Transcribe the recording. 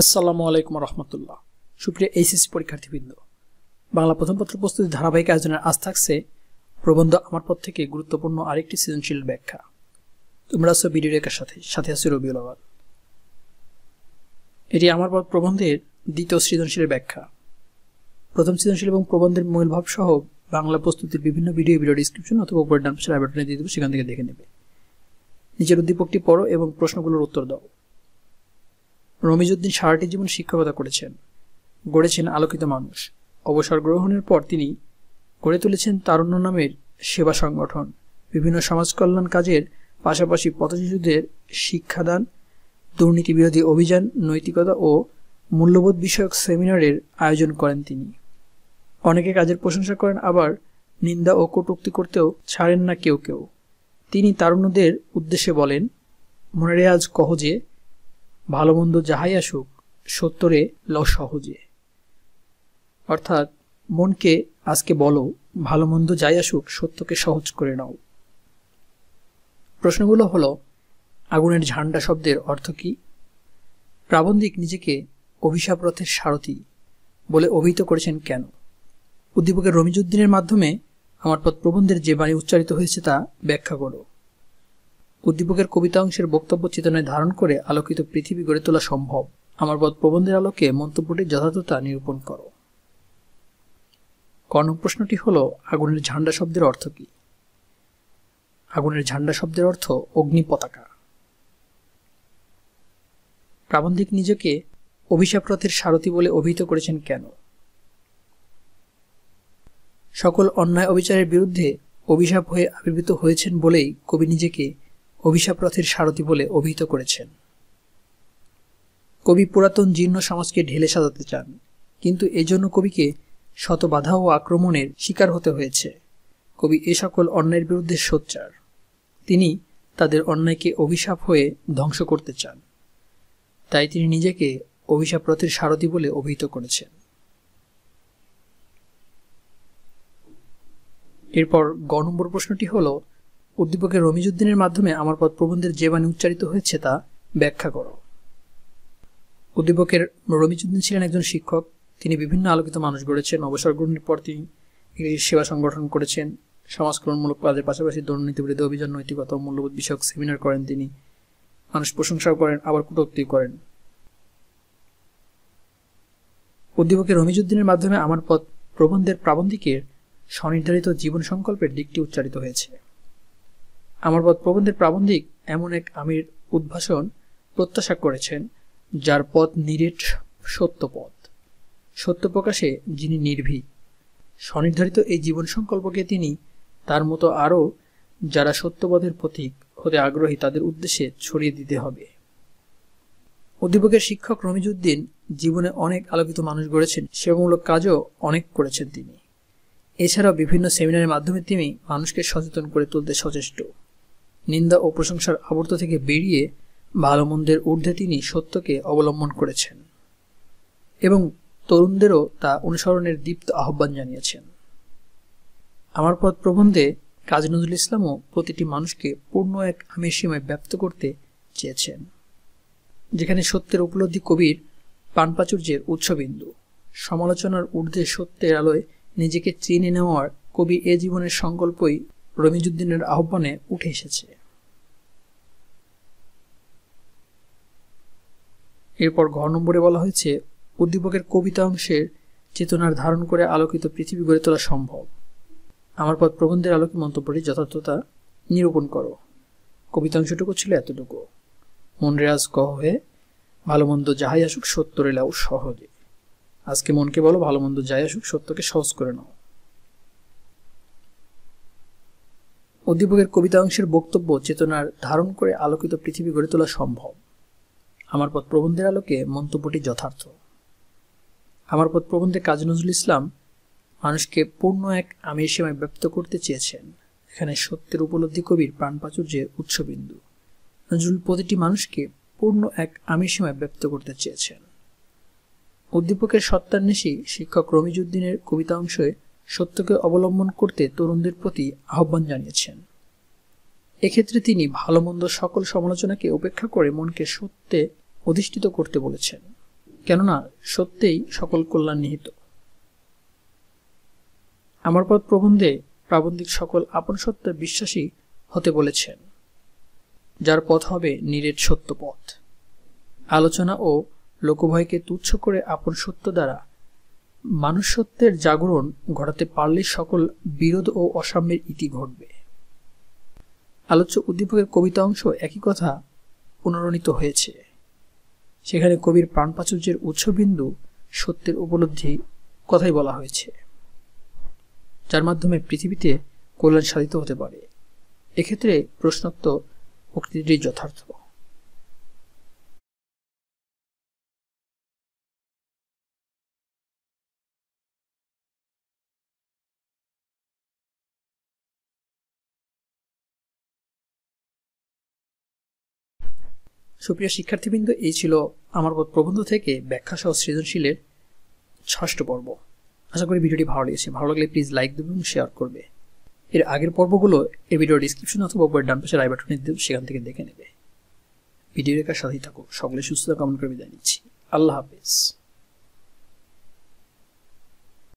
আসসালামু আলাইকুম রহমতুল্লাহ সুপ্রিয় এইচএসসি পরীক্ষার্থীবৃন্দ বাংলা প্রথম পত্র প্রস্তুতি ধারাবাহিক আয়োজনের আজ থাকছে প্রবন্ধ আমার পর থেকে গুরুত্বপূর্ণ আরেকটি সৃজনশীল ব্যাখ্যা তোমরা আছো বিডি রেখার সাথে সাথে আছে রবিউল আবাদ এটি আমার পর প্রবন্ধের দ্বিতীয় সৃজনশীলের ব্যাখ্যা প্রথম সৃজনশীল এবং প্রবন্ধের মূলভাব সহ বাংলা প্রস্তুতির বিভিন্ন ভিডিও ভিডিও ডিসক্রিপশন অথবা উপর ডান সেখান থেকে দেখে নেবে নিজের উদ্দীপকটি পড়ো এবং প্রশ্নগুলোর উত্তর দাও রমিজউদ্দিন সারাটি জীবন শিক্ষকতা করেছেন গড়েছেন আলোকিত মানুষ অবসর গ্রহণের পর তিনি গড়ে তুলেছেন তারুণ্য নামের সেবা সংগঠন বিভিন্ন সমাজকল্যাণ কাজের পাশাপাশি পথশিশুদের শিক্ষাদান দুর্নীতি বিরোধী অভিযান নৈতিকতা ও মূল্যবোধ বিষয়ক সেমিনারের আয়োজন করেন তিনি অনেকে কাজের প্রশংসা করেন আবার নিন্দা ও কটুক্তি করতেও ছাড়েন না কেউ কেউ তিনি তারুণ্যদের উদ্দেশ্যে বলেন মনে রেয়াজ কহ যে ভালো মন্দ যাহাই আসুক সত্তরে ল সহজে অর্থাৎ মনকে আজকে বলো ভালো মন্দ যাই আসুক সত্যকে সহজ করে নাও প্রশ্নগুলো হলো আগুনের ঝান্ডা শব্দের অর্থ কি প্রাবন্ধিক নিজেকে অভিশাপ রথের সারথী বলে অভিহিত করেছেন কেন উদ্দীপকের রমিজুদ্দিনের মাধ্যমে আমার পথ প্রবন্ধের যে বাণী উচ্চারিত হয়েছে তা ব্যাখ্যা করো উদ্দীপকের কবিতা অংশের বক্তব্য চেতনায় ধারণ করে আলোকিত পৃথিবী গড়ে তোলা সম্ভব আমার পদ প্রবন্ধের আলোকে মন্তব্যটির যথার্থতা নিরূপণ করো কর্ণ প্রশ্নটি হল আগুনের ঝান্ডা শব্দের অর্থ কি আগুনের ঝান্ডা শব্দের অর্থ অগ্নি পতাকা প্রাবন্ধিক নিজেকে অভিশাপরথের সারথি বলে অভিহিত করেছেন কেন সকল অন্যায় অবিচারের বিরুদ্ধে অভিশাপ হয়ে আবির্ভূত হয়েছেন বলেই কবি নিজেকে অভিশাপ রথের বলে অভিহিত করেছেন কবি পুরাতন জীর্ণ সমাজকে ঢেলে সাজাতে চান কিন্তু এজন্য কবিকে শত বাধা ও আক্রমণের শিকার হতে হয়েছে কবি এ সকল অন্যায়ের বিরুদ্ধে সোচ্চার তিনি তাদের অন্যায়কে অভিশাপ হয়ে ধ্বংস করতে চান তাই তিনি নিজেকে অভিশাপ রথের বলে অভিহিত করেছেন এরপর গ নম্বর প্রশ্নটি হলো উদ্দীপকের রমিজুদ্দিনের মাধ্যমে আমার পথ প্রবন্ধের যে বাণী উচ্চারিত হয়েছে তা ব্যাখ্যা করো উদ্দীপকের রমিজুদ্দিন ছিলেন একজন শিক্ষক তিনি বিভিন্ন আলোকিত মানুষ গড়েছেন অবসর গ্রহণের পর তিনি ইংরেজি সেবা সংগঠন করেছেন সমাজকরণমূলক কাজের পাশাপাশি দুর্নীতি বিরোধী অভিযান নৈতিকতা মূল্যবোধ বিষয়ক সেমিনার করেন তিনি মানুষ প্রশংসাও করেন আবার কুটোক্তিও করেন উদ্দীপকের রমিজুদ্দিনের মাধ্যমে আমার পথ প্রবন্ধের প্রাবন্ধিকের স্বনির্ধারিত জীবন সংকল্পের দিকটি উচ্চারিত হয়েছে আমার পথ প্রবন্ধের প্রাবন্ধিক এমন এক আমির উদ্ভাসন প্রত্যাশা করেছেন যার পথ নিরেট সত্য পথ সত্য প্রকাশে যিনি নির্ভীক স্বনির্ধারিত এই জীবন সংকল্পকে তিনি তার মতো আরও যারা সত্যপথের প্রতীক হতে আগ্রহী তাদের উদ্দেশ্যে ছড়িয়ে দিতে হবে অধ্যাপকের শিক্ষক রমিজুদ্দিন জীবনে অনেক আলোকিত মানুষ গড়েছেন সেবামূলক কাজও অনেক করেছেন তিনি এছাড়াও বিভিন্ন সেমিনারের মাধ্যমে তিনি মানুষকে সচেতন করে তুলতে সচেষ্ট নিন্দা ও প্রশংসার আবর্ত থেকে বেরিয়ে ভালো মন্দের ঊর্ধ্বে তিনি সত্যকে অবলম্বন করেছেন এবং তরুণদেরও তা অনুসরণের দীপ্ত আহ্বান জানিয়েছেন আমার পথ প্রবন্ধে কাজী নজরুল ইসলামও প্রতিটি মানুষকে পূর্ণ এক আমের সীমায় করতে চেয়েছেন যেখানে সত্যের উপলব্ধি কবির পানপাচুর্যের উৎসবিন্দু সমালোচনার ঊর্ধ্বে সত্যের আলোয় নিজেকে চিনে নেওয়ার কবি এ জীবনের সংকল্পই রমিজুদ্দিনের আহ্বানে উঠে এসেছে এরপর ঘর নম্বরে বলা হয়েছে উদ্দীপকের কবিতা অংশের চেতনার ধারণ করে আলোকিত পৃথিবী গড়ে তোলা সম্ভব আমার পথ প্রবন্ধের আলোকে মন্তব্যটি যথার্থতা নিরূপণ করো কবিতা অংশটুকু ছিল এতটুকু মনরেয়াজ কহ হয়ে ভালো মন্দ যাহাই আসুক সত্য রেলাও সহজে আজকে মনকে বলো ভালো মন্দ যাই আসুক সত্যকে সহজ করে নাও অধ্যাপকের কবিতা অংশের বক্তব্য চেতনার ধারণ করে আলোকিত পৃথিবী গড়ে তোলা সম্ভব আমার পথ প্রবন্ধের আলোকে মন্তব্যটি যথার্থ আমার পথ প্রবন্ধে কাজী নজরুল ইসলাম মানুষকে পূর্ণ এক আমির সীমায় ব্যক্ত করতে চেয়েছেন এখানে সত্যের উপলব্ধি কবির প্রাণপ্রাচুর্যের উৎসবিন্দু নজরুল প্রতিটি মানুষকে পূর্ণ এক আমির সীমায় ব্যক্ত করতে চেয়েছেন উদ্দীপকের সত্তান্বেষী শিক্ষক রমিজুদ্দিনের কবিতা অংশে সত্যকে অবলম্বন করতে তরুণদের প্রতি আহ্বান জানিয়েছেন এক্ষেত্রে তিনি ভালো মন্দ সকল সমালোচনাকে উপেক্ষা করে মনকে সত্যে অধিষ্ঠিত করতে বলেছেন কেননা সত্যেই সকল কল্যাণ নিহিত আমার পথ প্রবন্ধে প্রাবন্ধিক সকল আপন সত্য বিশ্বাসী হতে বলেছেন যার পথ হবে নিরেট সত্য পথ আলোচনা ও লোকভয়কে তুচ্ছ করে আপন সত্য দ্বারা মানুষত্বের জাগরণ ঘটাতে পারলে সকল বিরোধ ও অসাম্যের ইতি ঘটবে আলোচ্য উদ্দীপকের কবিতা অংশ একই কথা পুনরণিত হয়েছে সেখানে কবির প্রাণপাচুর্যের উৎসবিন্দু সত্যের উপলব্ধি কথাই বলা হয়েছে যার মাধ্যমে পৃথিবীতে কল্যাণ সাধিত হতে পারে এক্ষেত্রে প্রশ্নোত্তর উক্তিটি যথার্থ সুপ্রিয় শিক্ষার্থীবৃন্দ এই ছিল আমার বোধ প্রবন্ধ থেকে ব্যাখ্যা সহ সৃজনশীলের ষষ্ঠ পর্ব আশা করি ভিডিওটি ভালো লেগেছে ভালো লাগলে প্লিজ লাইক দেবে এবং শেয়ার করবে এর আগের পর্বগুলো এই ভিডিও ডিসক্রিপশন অথবা উপরের ডান পাশে বাটনে দেব সেখান থেকে দেখে নেবে ভিডিও রেখা সাথেই থাকুক সকলে সুস্থতা কামনা করে বিদায় নিচ্ছি আল্লাহ হাফিজ